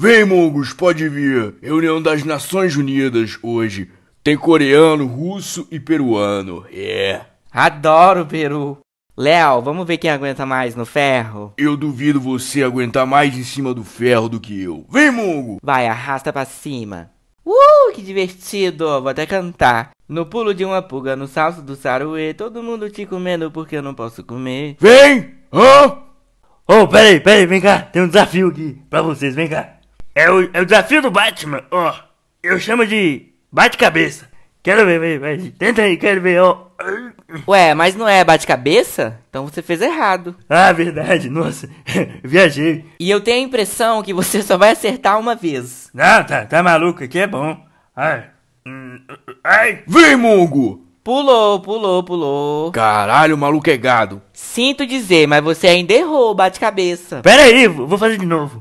Vem, Mongos, pode vir. Reunião das Nações Unidas hoje. Tem coreano, russo e peruano. É. Yeah. Adoro Peru. Léo, vamos ver quem aguenta mais no ferro? Eu duvido você aguentar mais em cima do ferro do que eu. Vem, Mungo! Vai, arrasta pra cima. Uh, que divertido! Vou até cantar. No pulo de uma pulga, no salto do saruê, todo mundo te comendo porque eu não posso comer. Vem! Hã? Oh, peraí, peraí, vem cá. Tem um desafio aqui pra vocês, vem cá. É o, é o desafio do Batman, ó. Oh, eu chamo de bate-cabeça. Quero ver, vai, vai. Tenta aí, quero ver, ó. Oh. Ué, mas não é bate-cabeça? Então você fez errado. Ah, verdade, nossa. Viajei. E eu tenho a impressão que você só vai acertar uma vez. Não, tá, tá maluco, aqui é bom. Ai. Ai. Vem, Mungo! Pulou, pulou, pulou. Caralho, maluco é gado. Sinto dizer, mas você ainda errou, bate-cabeça. Pera aí, vou fazer de novo.